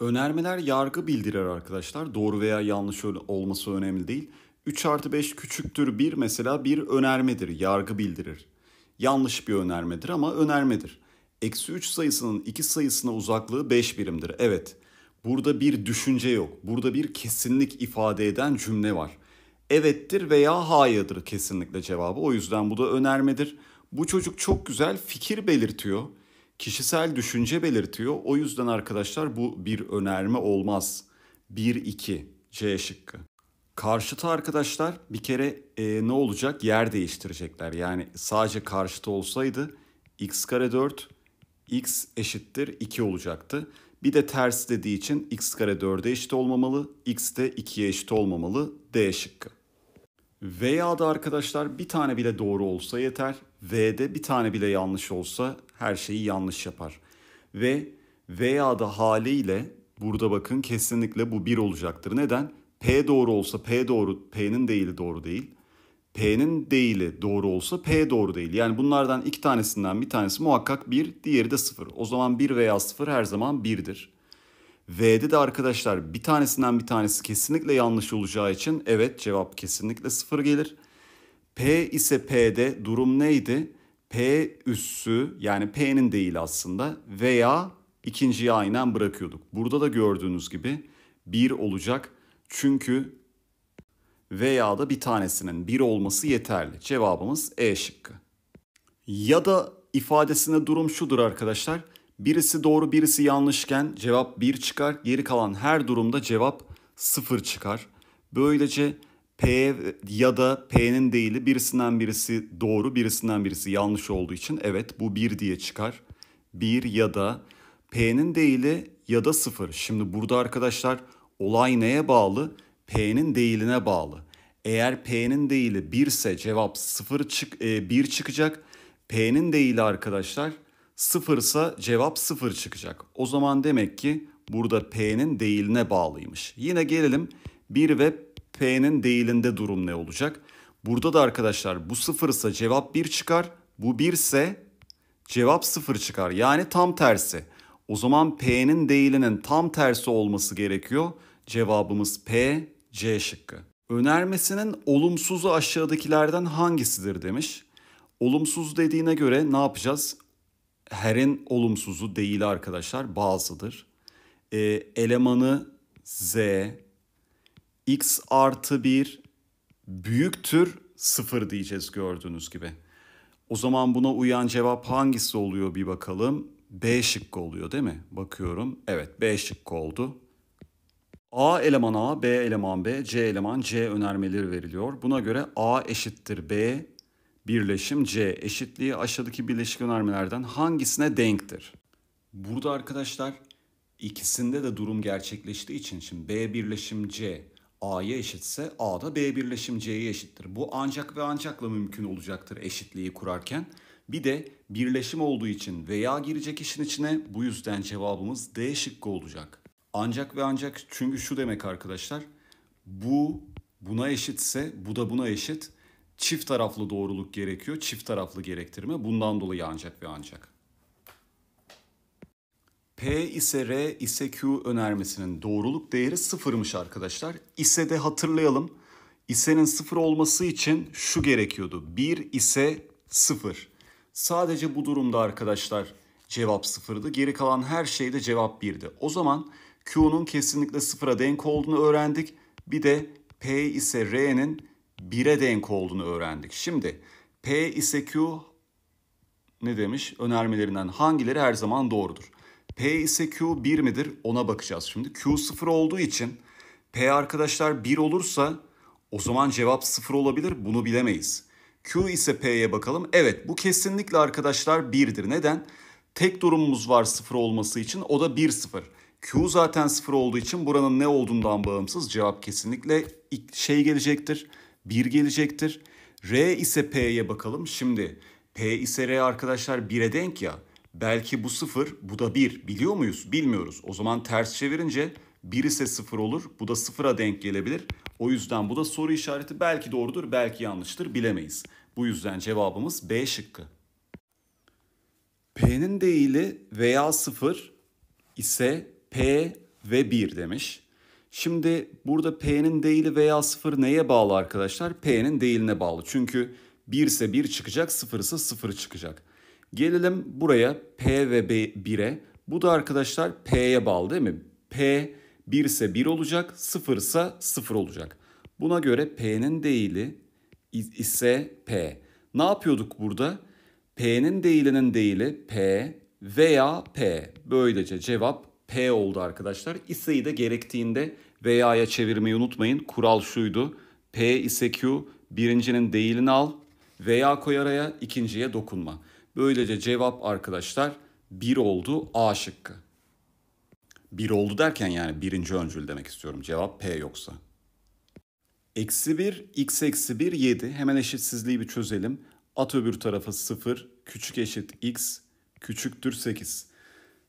Önermeler yargı bildirir arkadaşlar. Doğru veya yanlış olması önemli değil. 3 artı 5 küçüktür 1 mesela bir önermedir, yargı bildirir. Yanlış bir önermedir ama önermedir. Eksi 3 sayısının 2 sayısına uzaklığı 5 birimdir. Evet, burada bir düşünce yok. Burada bir kesinlik ifade eden cümle var. Evettir veya hayırdır kesinlikle cevabı. O yüzden bu da önermedir. Bu çocuk çok güzel fikir belirtiyor kişisel düşünce belirtiyor. O yüzden arkadaşlar bu bir önerme olmaz. 1-2 C şıkkı. Karşıtı arkadaşlar bir kere e, ne olacak? Yer değiştirecekler. Yani sadece karşıtı olsaydı x kare 4 x eşittir 2 olacaktı. Bir de ters dediği için x kare 4'e eşit olmamalı, x de 2'ye eşit olmamalı D şıkkı. Veya da arkadaşlar bir tane bile doğru olsa yeter. V'de bir tane bile yanlış olsa her şeyi yanlış yapar. Ve veya da haliyle burada bakın kesinlikle bu 1 olacaktır. Neden? P doğru olsa P doğru, P'nin değili doğru değil. P'nin değili doğru olsa P doğru değil. Yani bunlardan iki tanesinden bir tanesi muhakkak 1, diğeri de 0. O zaman 1 veya 0 her zaman 1'dir. V'de de arkadaşlar bir tanesinden bir tanesi kesinlikle yanlış olacağı için evet cevap kesinlikle 0 gelir. P ise P'de durum neydi? P üssü yani P'nin değil aslında veya ikinciyi aynen bırakıyorduk. Burada da gördüğünüz gibi 1 olacak. Çünkü veya da bir tanesinin 1 olması yeterli. Cevabımız E şıkkı. Ya da ifadesinde durum şudur arkadaşlar. Birisi doğru birisi yanlışken cevap 1 çıkar. Geri kalan her durumda cevap 0 çıkar. Böylece P ya da P'nin değili birisinden birisi doğru birisinden birisi yanlış olduğu için evet bu 1 diye çıkar. 1 ya da P'nin değili ya da 0. Şimdi burada arkadaşlar olay neye bağlı? P'nin değiline bağlı. Eğer P'nin değili 1 ise cevap 0 çık 1 e, çıkacak. P'nin değili arkadaşlar 0 ise cevap 0 çıkacak. O zaman demek ki burada P'nin değiline bağlıymış. Yine gelelim 1 ve P'nin değilinde durum ne olacak? Burada da arkadaşlar bu sıfır ise cevap 1 çıkar. Bu 1 ise cevap 0 çıkar. Yani tam tersi. O zaman P'nin değilinin tam tersi olması gerekiyor. Cevabımız P, C şıkkı. Önermesinin olumsuzu aşağıdakilerden hangisidir demiş. Olumsuz dediğine göre ne yapacağız? Herin olumsuzu değil arkadaşlar bazıdır. Ee, elemanı Z, x artı 1 büyüktür 0 diyeceğiz gördüğünüz gibi. O zaman buna uyan cevap hangisi oluyor bir bakalım. B şıkkı oluyor değil mi? Bakıyorum. Evet B şıkkı oldu. A eleman A, B eleman B, C eleman C önermeleri veriliyor. Buna göre A eşittir B birleşim C eşitliği aşağıdaki birleşik önermelerden hangisine denktir? Burada arkadaşlar ikisinde de durum gerçekleştiği için şimdi B birleşim C A'ya eşitse A da B birleşim C'ye eşittir. Bu ancak ve ancakla mümkün olacaktır eşitliği kurarken. Bir de birleşim olduğu için veya girecek işin içine bu yüzden cevabımız D şıkkı olacak. Ancak ve ancak çünkü şu demek arkadaşlar. Bu buna eşitse bu da buna eşit. Çift taraflı doğruluk gerekiyor. Çift taraflı gerektirme bundan dolayı ancak ve ancak. P ise R ise Q önermesinin doğruluk değeri sıfırmış arkadaşlar. İse de hatırlayalım. İse'nin sıfır olması için şu gerekiyordu. 1 ise 0. Sadece bu durumda arkadaşlar cevap sıfırdı. Geri kalan her şeyde cevap 1'di. O zaman Q'nun kesinlikle sıfıra denk olduğunu öğrendik. Bir de P ise R'nin 1'e denk olduğunu öğrendik. Şimdi P ise Q ne demiş? Önermelerinden hangileri her zaman doğrudur? P ise Q 1 midir ona bakacağız şimdi. Q 0 olduğu için P arkadaşlar 1 olursa o zaman cevap 0 olabilir bunu bilemeyiz. Q ise P'ye bakalım. Evet bu kesinlikle arkadaşlar 1'dir. Neden? Tek durumumuz var 0 olması için o da 1 0. Q zaten 0 olduğu için buranın ne olduğundan bağımsız cevap kesinlikle şey gelecektir. 1 gelecektir. R ise P'ye bakalım. Şimdi P ise R arkadaşlar 1'e denk ya. Belki bu sıfır, bu da bir. Biliyor muyuz? Bilmiyoruz. O zaman ters çevirince bir ise sıfır olur. Bu da sıfıra denk gelebilir. O yüzden bu da soru işareti belki doğrudur, belki yanlıştır bilemeyiz. Bu yüzden cevabımız B şıkkı. P'nin değili veya sıfır ise P ve 1 demiş. Şimdi burada P'nin değili veya sıfır neye bağlı arkadaşlar? P'nin değiline bağlı. Çünkü 1 ise 1 çıkacak, 0 ise 0 çıkacak. Gelelim buraya P ve B 1'e. Bu da arkadaşlar P'ye bağlı değil mi? P 1 ise 1 olacak, 0 ise 0 olacak. Buna göre P'nin değili ise P. Ne yapıyorduk burada? P'nin değilinin değili P veya P. Böylece cevap P oldu arkadaşlar. İse'yi de gerektiğinde veya'ya çevirmeyi unutmayın. Kural şuydu. P ise Q birincinin değilini al veya koy araya ikinciye dokunma. Böylece cevap arkadaşlar 1 oldu A şıkkı. 1 oldu derken yani birinci öncül demek istiyorum. Cevap P yoksa. Eksi 1, x eksi 1, 7. Hemen eşitsizliği bir çözelim. At öbür tarafa 0, küçük eşit x, küçüktür 8.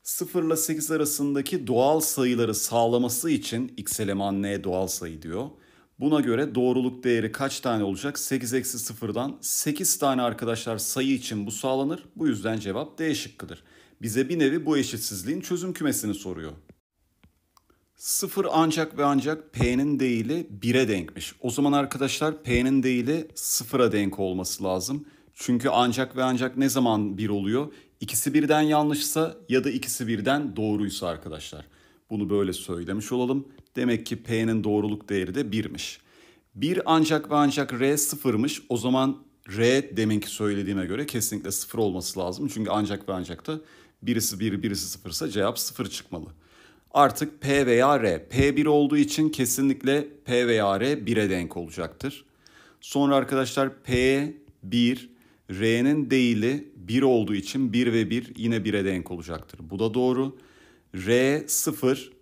0 ile 8 arasındaki doğal sayıları sağlaması için x eleman n doğal sayı diyor. Buna göre doğruluk değeri kaç tane olacak? 8 eksi 0'dan 8 tane arkadaşlar sayı için bu sağlanır. Bu yüzden cevap D şıkkıdır. Bize bir nevi bu eşitsizliğin çözüm kümesini soruyor. 0 ancak ve ancak P'nin değili 1'e denkmiş. O zaman arkadaşlar P'nin değili 0'a denk olması lazım. Çünkü ancak ve ancak ne zaman 1 oluyor? İkisi birden yanlışsa ya da ikisi birden doğruysa arkadaşlar. Bunu böyle söylemiş olalım. Demek ki P'nin doğruluk değeri de 1'miş. 1 ancak ve ancak R 0'mış. O zaman R deminki söylediğime göre kesinlikle 0 olması lazım. Çünkü ancak ve ancak da birisi 1 birisi 0 ise cevap 0 çıkmalı. Artık P veya R. P 1 olduğu için kesinlikle P veya R 1'e denk olacaktır. Sonra arkadaşlar P 1, R'nin değili 1 olduğu için 1 ve 1 yine 1'e denk olacaktır. Bu da doğru. R 0,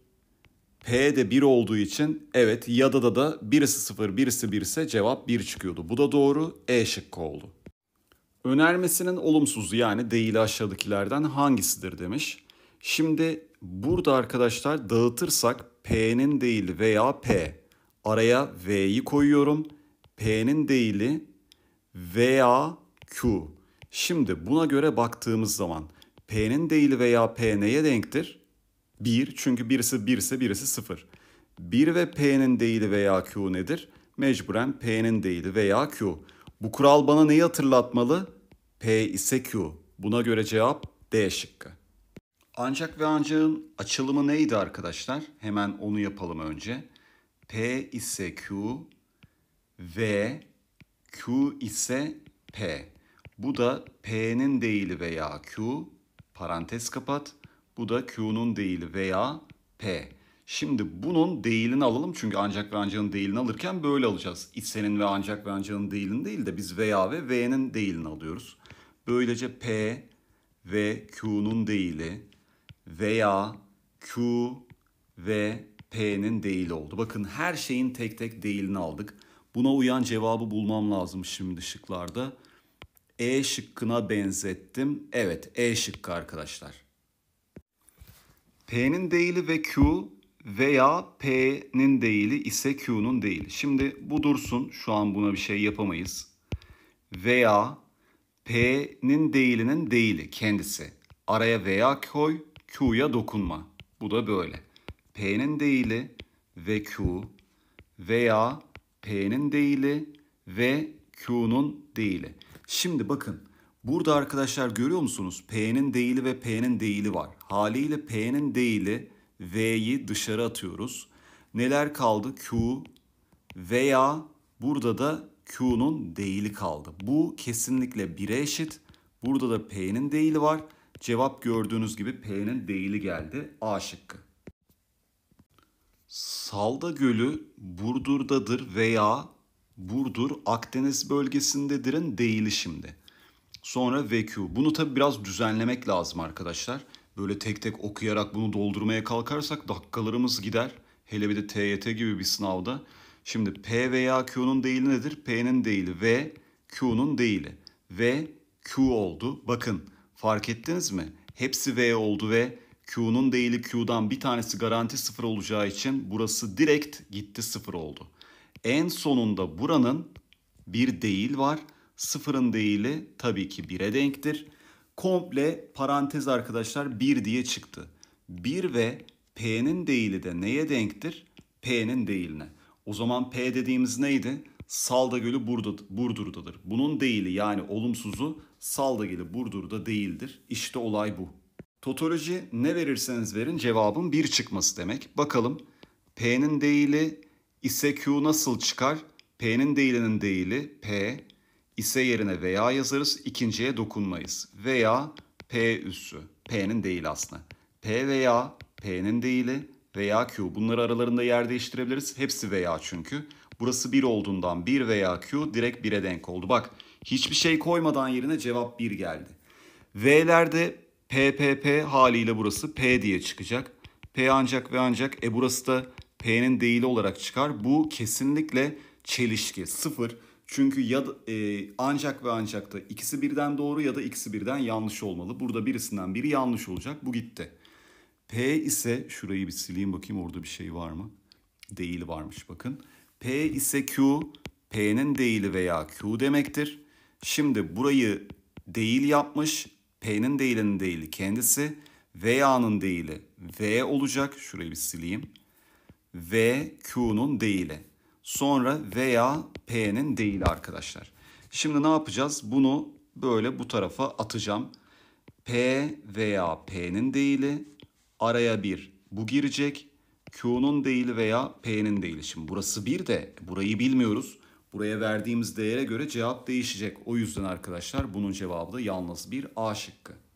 P de 1 olduğu için evet ya da da da birisi 0 birisi 1 ise cevap 1 çıkıyordu. Bu da doğru E şıkkı oldu. Önermesinin olumsuzu yani değil aşağıdakilerden hangisidir demiş. Şimdi burada arkadaşlar dağıtırsak P'nin değil veya P. Araya V'yi koyuyorum. P'nin değili veya Q. Şimdi buna göre baktığımız zaman P'nin değili veya P neye denktir? 1 çünkü birisi 1 ise birisi 0. 1 ve P'nin değili veya Q nedir? Mecburen P'nin değili veya Q. Bu kural bana neyi hatırlatmalı? P ise Q. Buna göre cevap D şıkkı. Ancak ve ancağın açılımı neydi arkadaşlar? Hemen onu yapalım önce. P ise Q ve Q ise P. Bu da P'nin değili veya Q parantez kapat bu da Q'nun değil veya P. Şimdi bunun değilini alalım çünkü ancak ve ancağın değilini alırken böyle alacağız. İsenin ve ancak ve ancağın değilini değil de biz veya ve V'nin değilini alıyoruz. Böylece P ve Q'nun değili veya Q ve P'nin değili oldu. Bakın her şeyin tek tek değilini aldık. Buna uyan cevabı bulmam lazım şimdi şıklarda. E şıkkına benzettim. Evet E şıkkı arkadaşlar. P'nin değili ve Q veya P'nin değili ise Q'nun değil. Şimdi bu dursun. Şu an buna bir şey yapamayız. Veya P'nin değilinin değili kendisi. Araya veya koy, Q'ya dokunma. Bu da böyle. P'nin değili ve Q veya P'nin değili ve Q'nun değili. Şimdi bakın Burada arkadaşlar görüyor musunuz? P'nin değili ve P'nin değili var. Haliyle P'nin değili V'yi dışarı atıyoruz. Neler kaldı? Q veya burada da Q'nun değili kaldı. Bu kesinlikle 1'e eşit. Burada da P'nin değili var. Cevap gördüğünüz gibi P'nin değili geldi. A şıkkı. Salda Gölü Burdur'dadır veya Burdur Akdeniz bölgesindedir'in değili şimdi. Sonra VQ. Bunu tabii biraz düzenlemek lazım arkadaşlar. Böyle tek tek okuyarak bunu doldurmaya kalkarsak dakikalarımız gider. Hele bir de TYT gibi bir sınavda. Şimdi P veya Q'nun değili nedir? P'nin değili V, Q'nun değili. V, Q oldu. Bakın fark ettiniz mi? Hepsi V oldu ve Q'nun değili Q'dan bir tanesi garanti sıfır olacağı için burası direkt gitti sıfır oldu. En sonunda buranın bir değil var Sıfırın değili tabii ki 1'e denktir. Komple parantez arkadaşlar 1 diye çıktı. 1 ve P'nin değili de neye denktir? P'nin değiline. O zaman P dediğimiz neydi? Salda Gölü Burdur'dadır. Bunun değili yani olumsuzu Salda Gölü Burdur'da değildir. İşte olay bu. Totoloji ne verirseniz verin cevabın 1 çıkması demek. Bakalım P'nin değili ise Q nasıl çıkar? P'nin değilinin değili P, ise yerine veya yazarız ikinciye dokunmayız. Veya P üssü. P'nin değil aslında. P veya P'nin değili veya Q. Bunları aralarında yer değiştirebiliriz. Hepsi veya çünkü. Burası 1 olduğundan 1 veya Q direkt 1'e denk oldu. Bak hiçbir şey koymadan yerine cevap 1 geldi. V'lerde PPP haliyle burası P diye çıkacak. P ancak ve ancak e burası da P'nin değili olarak çıkar. Bu kesinlikle çelişki. Sıfır. Çünkü ya da, e, ancak ve ancak da ikisi birden doğru ya da ikisi birden yanlış olmalı. Burada birisinden biri yanlış olacak. Bu gitti. P ise şurayı bir sileyim bakayım orada bir şey var mı? Değil varmış bakın. P ise Q, P'nin değili veya Q demektir. Şimdi burayı değil yapmış, P'nin değilinin değili kendisi, VA'nın değili V olacak. Şurayı bir sileyim. V, Q'nun değili sonra veya P'nin değil arkadaşlar. Şimdi ne yapacağız? Bunu böyle bu tarafa atacağım. P veya P'nin değili araya bir bu girecek. Q'nun değil veya P'nin değil. Şimdi burası bir de burayı bilmiyoruz. Buraya verdiğimiz değere göre cevap değişecek. O yüzden arkadaşlar bunun cevabı da yalnız bir A şıkkı.